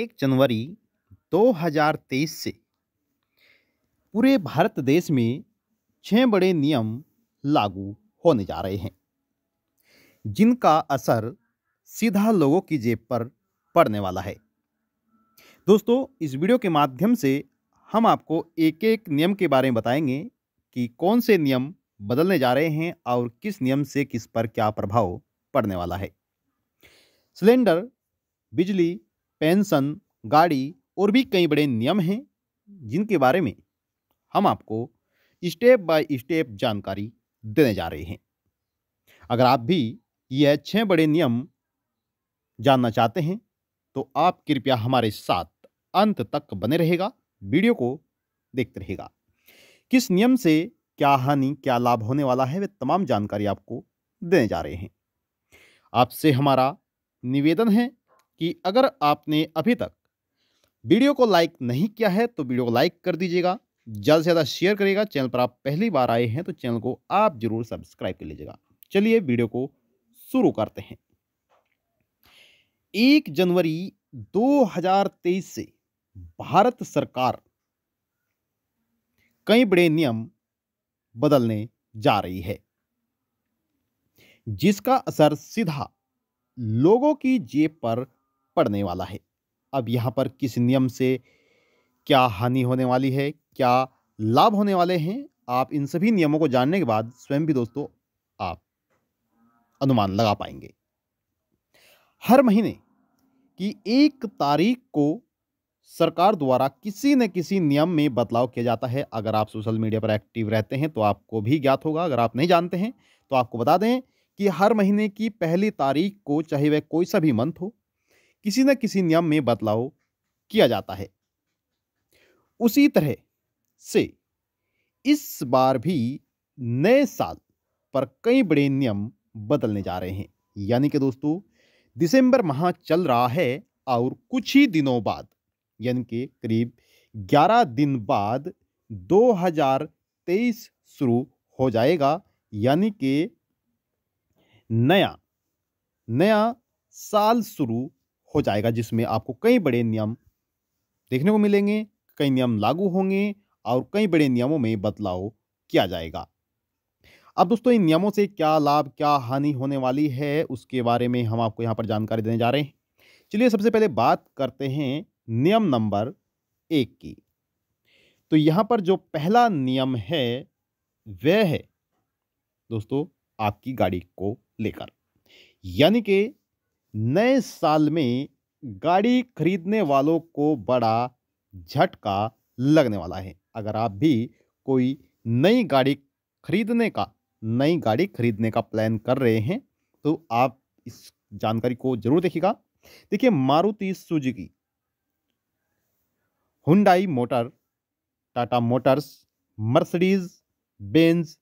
एक जनवरी 2023 से पूरे भारत देश में छह बड़े नियम लागू होने जा रहे हैं जिनका असर सीधा लोगों की जेब पर पड़ने वाला है दोस्तों इस वीडियो के माध्यम से हम आपको एक एक नियम के बारे में बताएंगे कि कौन से नियम बदलने जा रहे हैं और किस नियम से किस पर क्या प्रभाव पड़ने वाला है सिलेंडर बिजली पेंशन गाड़ी और भी कई बड़े नियम हैं जिनके बारे में हम आपको स्टेप बाय स्टेप जानकारी देने जा रहे हैं अगर आप भी यह छः बड़े नियम जानना चाहते हैं तो आप कृपया हमारे साथ अंत तक बने रहेगा वीडियो को देखते रहेगा किस नियम से क्या हानि क्या लाभ होने वाला है वे तमाम जानकारी आपको देने जा रहे हैं आपसे हमारा निवेदन है कि अगर आपने अभी तक वीडियो को लाइक नहीं किया है तो वीडियो को लाइक कर दीजिएगा ज़्यादा से ज़्यादा शेयर करिएगा चैनल पर आप पहली बार आए हैं तो चैनल को आप जरूर सब्सक्राइब कर लीजिएगा चलिए वीडियो को शुरू करते हैं एक जनवरी 2023 से भारत सरकार कई बड़े नियम बदलने जा रही है जिसका असर सीधा लोगों की जेब पर पड़ने वाला है अब यहाँ पर किस नियम से क्या हानि होने वाली है क्या लाभ होने वाले हैं आप इन सभी नियमों को जानने के बाद स्वयं भी दोस्तों आप अनुमान लगा पाएंगे हर महीने की एक तारीख को सरकार द्वारा किसी न किसी नियम में बदलाव किया जाता है अगर आप सोशल मीडिया पर एक्टिव रहते हैं तो आपको भी ज्ञात होगा अगर आप नहीं जानते हैं तो आपको बता दें कि हर महीने की पहली तारीख को चाहे वह कोई सा भी मंथ हो किसी न किसी नियम में बदलाव किया जाता है उसी तरह से इस बार भी नए साल पर कई बड़े नियम बदलने जा रहे हैं यानी कि दोस्तों दिसंबर माह चल रहा है और कुछ ही दिनों बाद यानी कि करीब 11 दिन बाद 2023 शुरू हो जाएगा यानी कि नया नया साल शुरू हो जाएगा जिसमें आपको कई बड़े नियम देखने को मिलेंगे कई नियम लागू होंगे और कई बड़े नियमों में बदलाव किया जाएगा अब दोस्तों इन नियमों से क्या लाभ क्या हानि होने वाली है उसके बारे में हम आपको यहाँ पर जानकारी देने जा रहे हैं चलिए सबसे पहले बात करते हैं नियम नंबर एक की तो यहाँ पर जो पहला नियम है वह है दोस्तों आपकी गाड़ी को लेकर यानी कि नए साल में गाड़ी खरीदने वालों को बड़ा झटका लगने वाला है अगर आप भी कोई नई गाड़ी खरीदने का नई गाड़ी खरीदने का प्लान कर रहे हैं तो आप इस जानकारी को जरूर देखिएगा देखिए Maruti Suzuki Hyundai Motor Tata Motors Mercedes Benz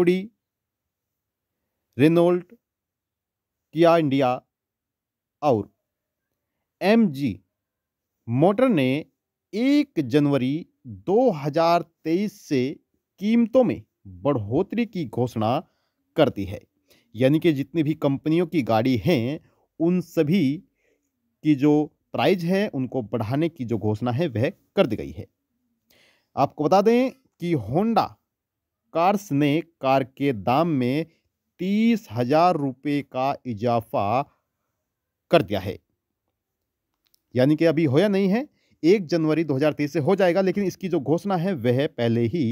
Audi Renault Kia India और एमजी मोटर ने 1 जनवरी 2023 से कीमतों में बढ़ोतरी की घोषणा कर दी है यानी कि जितनी भी कंपनियों की गाड़ी हैं उन सभी की जो प्राइज है उनको बढ़ाने की जो घोषणा है वह कर दी गई है आपको बता दें कि होंडा कार्स ने कार के दाम में तीस हजार रुपये का इजाफा कर दिया है यानी कि अभी होया नहीं है एक जनवरी 2023 से हो जाएगा लेकिन इसकी जो घोषणा है वह पहले ही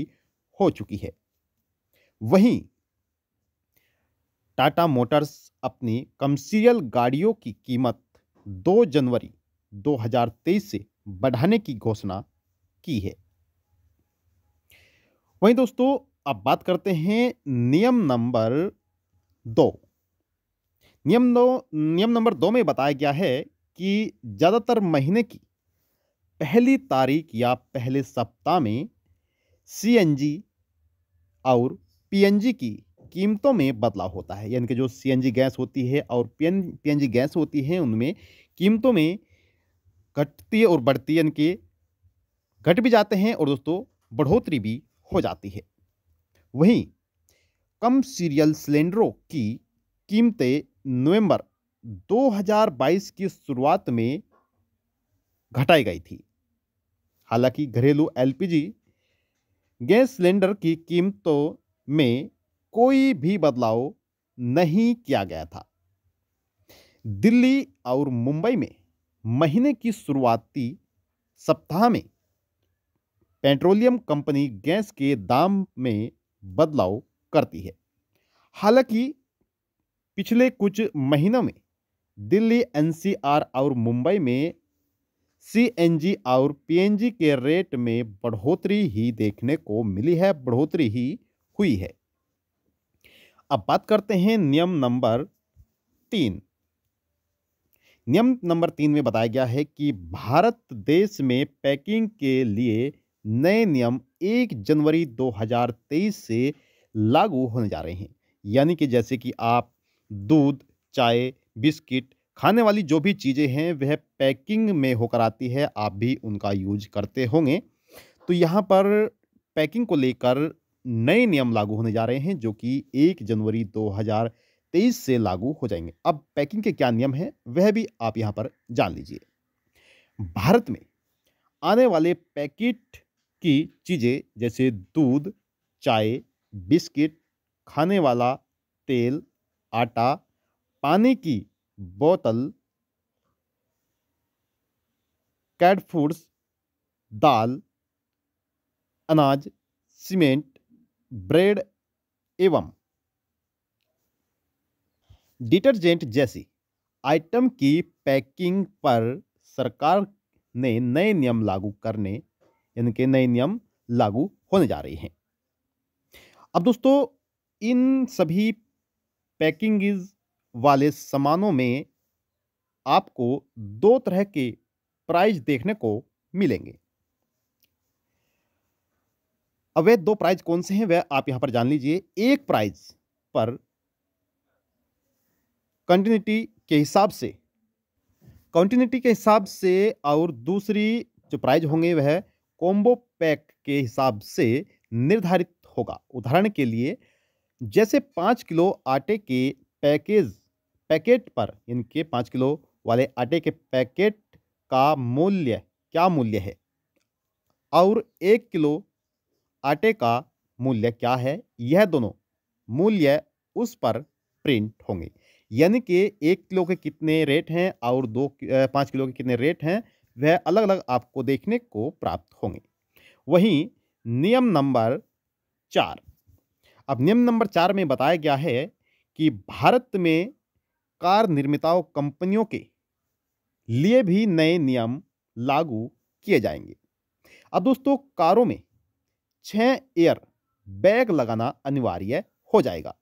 हो चुकी है वहीं टाटा मोटर्स अपनी कमर्शियल गाड़ियों की कीमत 2 जनवरी 2023 से बढ़ाने की घोषणा की है वहीं दोस्तों अब बात करते हैं नियम नंबर दो नियम दो नियम नंबर दो में बताया गया है कि ज़्यादातर महीने की पहली तारीख या पहले सप्ताह में सीएनजी और पीएनजी की कीमतों में बदलाव होता है यानी कि जो सीएनजी गैस होती है और पीएन पीएनजी गैस होती है उनमें कीमतों में घटती और बढ़ती यानी कि घट भी जाते हैं और दोस्तों बढ़ोतरी भी हो जाती है वहीं कम सीरियल सिलेंडरों की कीमतें नवंबर 2022 की शुरुआत में घटाई गई थी हालांकि घरेलू एलपीजी गैस सिलेंडर की कीमतों में कोई भी बदलाव नहीं किया गया था दिल्ली और मुंबई में महीने की शुरुआती सप्ताह में पेट्रोलियम कंपनी गैस के दाम में बदलाव करती है हालांकि पिछले कुछ महीनों में दिल्ली एनसीआर और मुंबई में सीएनजी और पीएनजी के रेट में बढ़ोतरी ही देखने को मिली है बढ़ोतरी ही हुई है अब बात करते हैं नियम नंबर तीन नियम नंबर तीन में बताया गया है कि भारत देश में पैकिंग के लिए नए नियम एक जनवरी 2023 से लागू होने जा रहे हैं यानी कि जैसे कि आप दूध चाय बिस्किट खाने वाली जो भी चीज़ें हैं वह पैकिंग में होकर आती है आप भी उनका यूज करते होंगे तो यहाँ पर पैकिंग को लेकर नए नियम लागू होने जा रहे हैं जो कि एक जनवरी 2023 से लागू हो जाएंगे अब पैकिंग के क्या नियम हैं वह भी आप यहाँ पर जान लीजिए भारत में आने वाले पैकेट की चीज़ें जैसे दूध चाय बिस्किट खाने वाला तेल आटा पानी की बोतल कैट फूड्स दाल अनाज सीमेंट ब्रेड एवं डिटर्जेंट जैसी आइटम की पैकिंग पर सरकार ने नए नियम लागू करने इनके नए नियम लागू होने जा रहे हैं अब दोस्तों इन सभी पैकिंग वाले सामानों में आपको दो तरह के प्राइज देखने को मिलेंगे अब वे दो प्राइज कौन से हैं वह आप यहां पर जान लीजिए एक प्राइज पर कंटिन्यूटी के हिसाब से कंटिन्यूटी के हिसाब से और दूसरी जो प्राइज होंगे वह कॉम्बो पैक के हिसाब से निर्धारित होगा उदाहरण के लिए जैसे पाँच किलो आटे के पैकेज पैकेट पर इनके पाँच किलो वाले आटे के पैकेट का मूल्य क्या मूल्य है और एक किलो आटे का मूल्य क्या है यह दोनों मूल्य उस पर प्रिंट होंगे यानी कि एक किलो के कितने रेट हैं और दो पाँच किलो के कितने रेट हैं वह अलग अलग आपको देखने को प्राप्त होंगे वहीं नियम नंबर चार अब नियम नंबर चार में बताया गया है कि भारत में कार निर्माताओं कंपनियों के लिए भी नए नियम लागू किए जाएंगे अब दोस्तों कारों में छह एयर बैग लगाना अनिवार्य हो जाएगा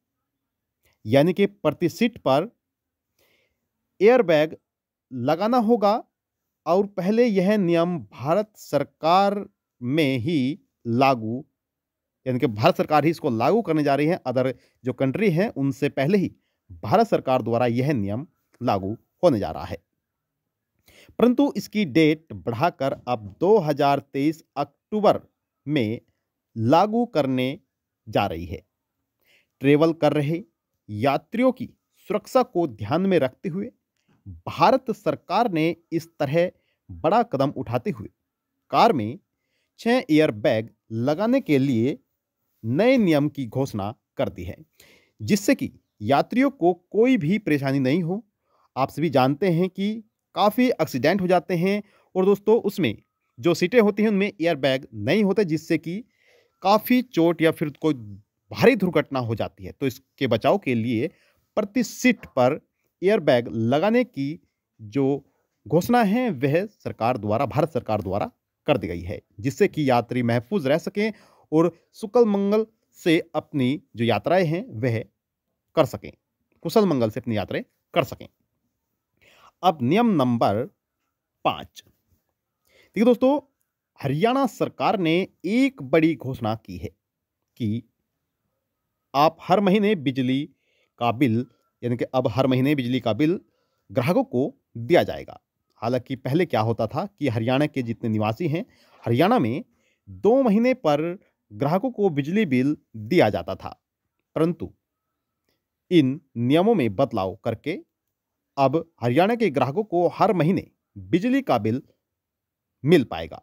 यानी कि प्रति सीट पर एयर बैग लगाना होगा और पहले यह नियम भारत सरकार में ही लागू यानी कि भारत सरकार ही इसको लागू करने जा रही है अदर जो कंट्री हैं उनसे पहले ही भारत सरकार द्वारा यह नियम लागू होने जा रहा है परंतु इसकी डेट बढ़ाकर अब 2023 अक्टूबर में लागू करने जा रही है ट्रेवल कर रहे यात्रियों की सुरक्षा को ध्यान में रखते हुए भारत सरकार ने इस तरह बड़ा कदम उठाते हुए कार में छह एयर बैग लगाने के लिए नए नियम की घोषणा कर दी है जिससे कि यात्रियों को कोई भी परेशानी नहीं हो आप सभी जानते हैं कि काफ़ी एक्सीडेंट हो जाते हैं और दोस्तों उसमें जो सीटें होती हैं उनमें एयरबैग नहीं होते जिससे कि काफ़ी चोट या फिर कोई भारी दुर्घटना हो जाती है तो इसके बचाव के लिए प्रति सीट पर एयरबैग लगाने की जो घोषणा है वह सरकार द्वारा भारत सरकार द्वारा कर दी गई है जिससे कि यात्री महफूज रह सकें और शुक्ल मंगल से अपनी जो यात्राएं हैं वह कर सकें कुशल मंगल से अपनी यात्राएं कर सकें अब नियम नंबर पाँच देखिए दोस्तों हरियाणा सरकार ने एक बड़ी घोषणा की है कि आप हर महीने बिजली का बिल यानी कि अब हर महीने बिजली का बिल ग्राहकों को दिया जाएगा हालांकि पहले क्या होता था कि हरियाणा के जितने निवासी हैं हरियाणा में दो महीने पर ग्राहकों को बिजली बिल दिया जाता था परंतु इन नियमों में बदलाव करके अब हरियाणा के ग्राहकों को हर महीने बिजली का बिल मिल पाएगा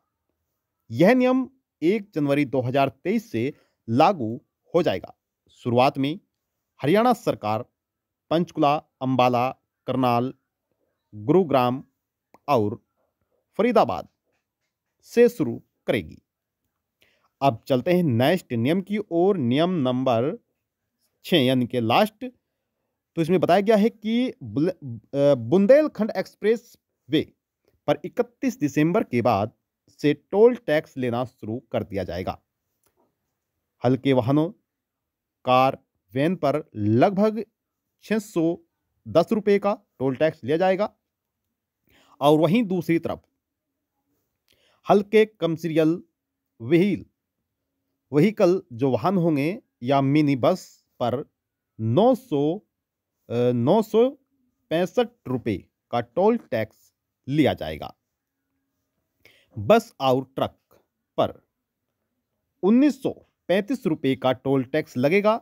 यह नियम 1 जनवरी 2023 से लागू हो जाएगा शुरुआत में हरियाणा सरकार पंचकुला अंबाला करनाल गुरुग्राम और फरीदाबाद से शुरू करेगी अब चलते हैं नेक्स्ट नियम की ओर नियम नंबर छः यानी कि लास्ट तो इसमें बताया गया है कि बुंदेलखंड एक्सप्रेस वे पर 31 दिसंबर के बाद से टोल टैक्स लेना शुरू कर दिया जाएगा हल्के वाहनों कार वैन पर लगभग छः सौ दस रुपये का टोल टैक्स लिया जाएगा और वहीं दूसरी तरफ हल्के कमर्शियल व्हील वहीकल जो वाहन होंगे या मिनी बस पर नौ सौ पैंसठ रुपये का टोल टैक्स लिया जाएगा बस और ट्रक पर उन्नीस सौ पैंतीस रुपये का टोल टैक्स लगेगा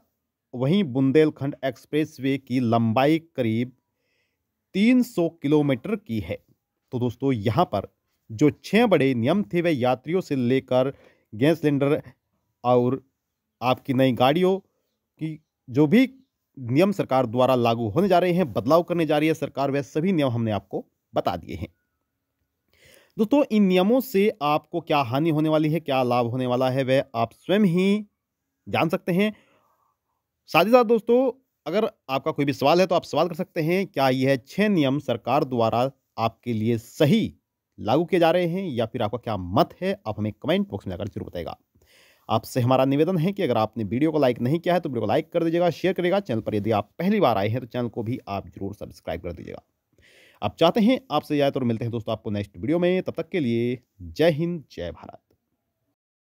वहीं बुंदेलखंड एक्सप्रेसवे की लंबाई करीब 300 किलोमीटर की है तो दोस्तों यहां पर जो छह बड़े नियम थे वे यात्रियों से लेकर गैस सिलेंडर और आपकी नई गाड़ियों की जो भी नियम सरकार द्वारा लागू होने जा रहे हैं बदलाव करने जा रही है सरकार वह सभी नियम हमने आपको बता दिए हैं दोस्तों इन नियमों से आपको क्या हानि होने वाली है क्या लाभ होने वाला है वह आप स्वयं ही जान सकते हैं साथ ही साथ दोस्तों अगर आपका कोई भी सवाल है तो आप सवाल कर सकते हैं क्या यह छः नियम सरकार द्वारा आपके लिए सही लागू किए जा रहे हैं या फिर आपका क्या मत है आप हमें कमेंट बॉक्स में जाकर जरूर बताएगा आपसे हमारा निवेदन है कि अगर आपने वीडियो को लाइक नहीं किया है तो वीडियो को लाइक कर दीजिएगा शेयर करेगा चैनल पर यदि आप पहली बार आए हैं तो चैनल को भी आप जरूर सब्सक्राइब कर दीजिएगा आप चाहते हैं आपसे ज़्यादातर मिलते हैं दोस्तों आपको नेक्स्ट वीडियो में तब तक के लिए जय हिंद जय भारत